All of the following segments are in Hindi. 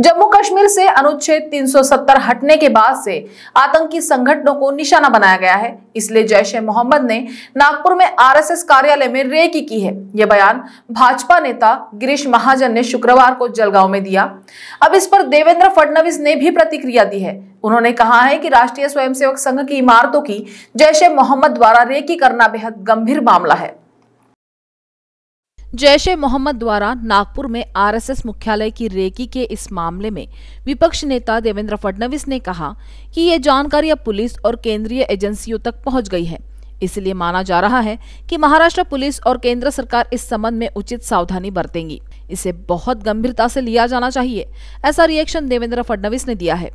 जम्मू कश्मीर से अनुच्छेद 370 हटने के बाद से आतंकी संगठनों को निशाना बनाया गया है इसलिए जैश ए मोहम्मद ने नागपुर में आरएसएस कार्यालय में रेकी की है यह बयान भाजपा नेता गिरीश महाजन ने शुक्रवार को जलगांव में दिया अब इस पर देवेंद्र फडणवीस ने भी प्रतिक्रिया दी है उन्होंने कहा है कि राष्ट्रीय स्वयंसेवक संघ की इमारतों की जैश ए मोहम्मद द्वारा रेकी करना बेहद गंभीर मामला है जैश ए मोहम्मद द्वारा नागपुर में आरएसएस मुख्यालय की रेकी के इस मामले में विपक्ष नेता देवेंद्र फडणवीस ने कहा कि ये जानकारी अब पुलिस और केंद्रीय एजेंसियों तक पहुंच गई है इसलिए माना जा रहा है कि महाराष्ट्र पुलिस और केंद्र सरकार इस संबंध में उचित सावधानी बरतेंगी इसे बहुत गंभीरता से लिया जाना चाहिए ऐसा रिएक्शन देवेंद्र फडणवीस ने दिया है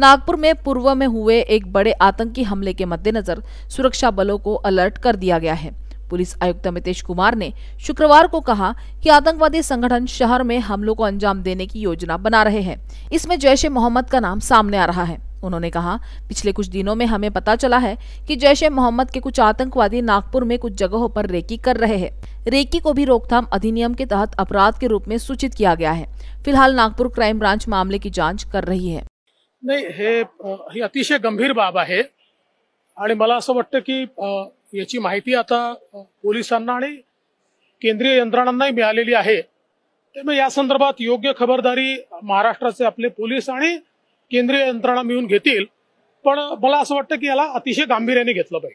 नागपुर में पूर्व में हुए एक बड़े आतंकी हमले के मद्देनजर सुरक्षा बलों को अलर्ट कर दिया गया है पुलिस आयुक्त अमितेश कुमार ने शुक्रवार को कहा कि आतंकवादी संगठन शहर में हमलों को अंजाम देने की योजना बना रहे हैं इसमें जैश ए मोहम्मद का नाम सामने आ रहा है उन्होंने कहा पिछले कुछ दिनों में हमें पता चला है कि जैश ए मोहम्मद के कुछ आतंकवादी नागपुर में कुछ जगहों पर रेकी कर रहे हैं रेकी को भी रोकथाम अधिनियम के तहत अपराध के रूप में सूचित किया गया है फिलहाल नागपुर क्राइम ब्रांच मामले की जांच कर रही है नहीं अतिशय गंभीर बाब है मैं की याची माहिती आता पोलिसांना आणि केंद्रीय यंत्रणांनाही मिळालेली आहे त्यामुळे या संदर्भात योग्य खबरदारी महाराष्ट्राचे आपले पोलीस आणि केंद्रीय यंत्रणा मिळून घेतील पण मला असं वाटतं की याला अतिशय गांभीर्याने घेतलं पाहिजे